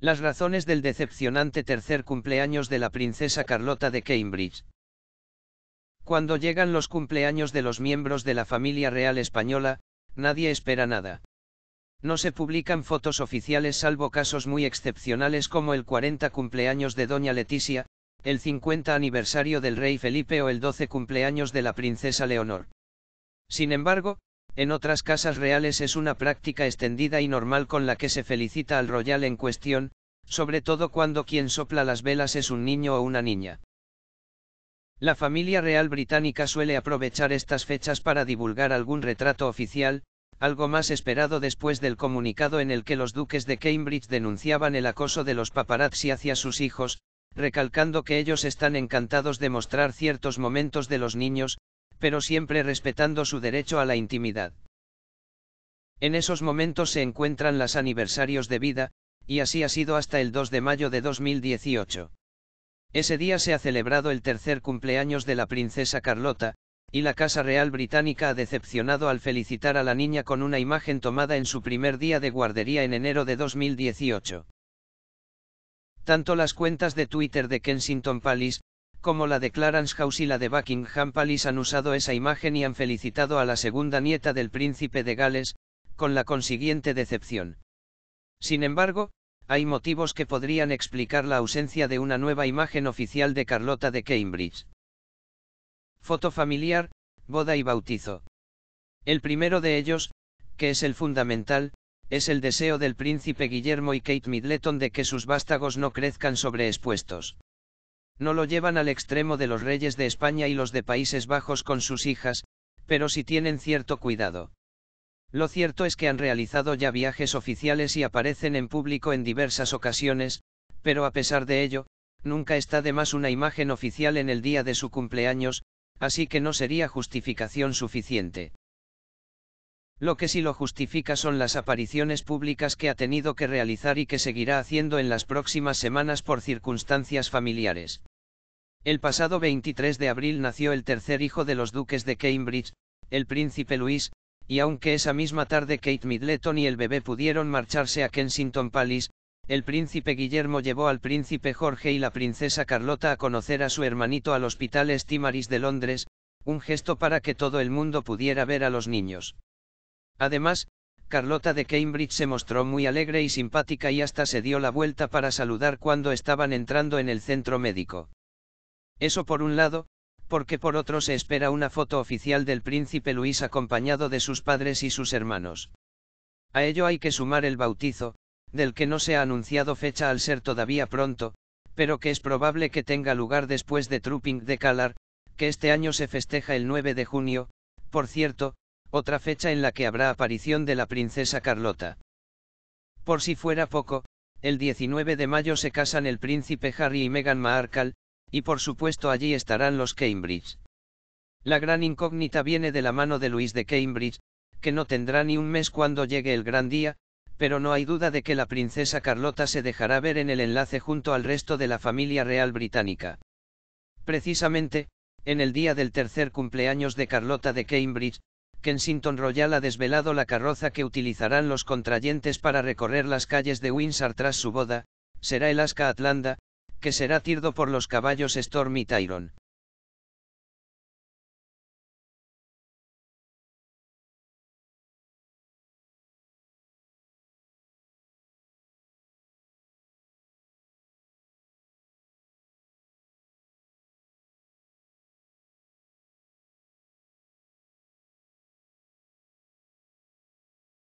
Las razones del decepcionante tercer cumpleaños de la princesa Carlota de Cambridge. Cuando llegan los cumpleaños de los miembros de la familia real española, nadie espera nada. No se publican fotos oficiales salvo casos muy excepcionales como el 40 cumpleaños de Doña Leticia, el 50 aniversario del rey Felipe o el 12 cumpleaños de la princesa Leonor. Sin embargo, en otras casas reales es una práctica extendida y normal con la que se felicita al royal en cuestión, sobre todo cuando quien sopla las velas es un niño o una niña. La familia real británica suele aprovechar estas fechas para divulgar algún retrato oficial, algo más esperado después del comunicado en el que los duques de Cambridge denunciaban el acoso de los paparazzi hacia sus hijos, recalcando que ellos están encantados de mostrar ciertos momentos de los niños, pero siempre respetando su derecho a la intimidad. En esos momentos se encuentran los aniversarios de vida, y así ha sido hasta el 2 de mayo de 2018. Ese día se ha celebrado el tercer cumpleaños de la princesa Carlota, y la Casa Real Británica ha decepcionado al felicitar a la niña con una imagen tomada en su primer día de guardería en enero de 2018. Tanto las cuentas de Twitter de Kensington Palace, como la de Clarence House y la de Buckingham Palace han usado esa imagen y han felicitado a la segunda nieta del príncipe de Gales, con la consiguiente decepción. Sin embargo, hay motivos que podrían explicar la ausencia de una nueva imagen oficial de Carlota de Cambridge. Foto familiar, boda y bautizo. El primero de ellos, que es el fundamental, es el deseo del príncipe Guillermo y Kate Middleton de que sus vástagos no crezcan sobreexpuestos. No lo llevan al extremo de los reyes de España y los de Países Bajos con sus hijas, pero sí tienen cierto cuidado. Lo cierto es que han realizado ya viajes oficiales y aparecen en público en diversas ocasiones, pero a pesar de ello, nunca está de más una imagen oficial en el día de su cumpleaños, así que no sería justificación suficiente. Lo que sí lo justifica son las apariciones públicas que ha tenido que realizar y que seguirá haciendo en las próximas semanas por circunstancias familiares. El pasado 23 de abril nació el tercer hijo de los duques de Cambridge, el príncipe Luis, y aunque esa misma tarde Kate Middleton y el bebé pudieron marcharse a Kensington Palace, el príncipe Guillermo llevó al príncipe Jorge y la princesa Carlota a conocer a su hermanito al Hospital Estimaris de Londres, un gesto para que todo el mundo pudiera ver a los niños. Además, Carlota de Cambridge se mostró muy alegre y simpática y hasta se dio la vuelta para saludar cuando estaban entrando en el centro médico. Eso por un lado, porque por otro se espera una foto oficial del príncipe Luis acompañado de sus padres y sus hermanos. A ello hay que sumar el bautizo, del que no se ha anunciado fecha al ser todavía pronto, pero que es probable que tenga lugar después de Trooping de Calar, que este año se festeja el 9 de junio, por cierto, otra fecha en la que habrá aparición de la princesa Carlota. Por si fuera poco, el 19 de mayo se casan el príncipe Harry y Meghan Markle, y por supuesto allí estarán los Cambridge. La gran incógnita viene de la mano de Luis de Cambridge, que no tendrá ni un mes cuando llegue el gran día, pero no hay duda de que la princesa Carlota se dejará ver en el enlace junto al resto de la familia real británica. Precisamente, en el día del tercer cumpleaños de Carlota de Cambridge, Kensington Royal ha desvelado la carroza que utilizarán los contrayentes para recorrer las calles de Windsor tras su boda, será el Asca Atlanta, que será tirdo por los caballos Stormy y Tyron.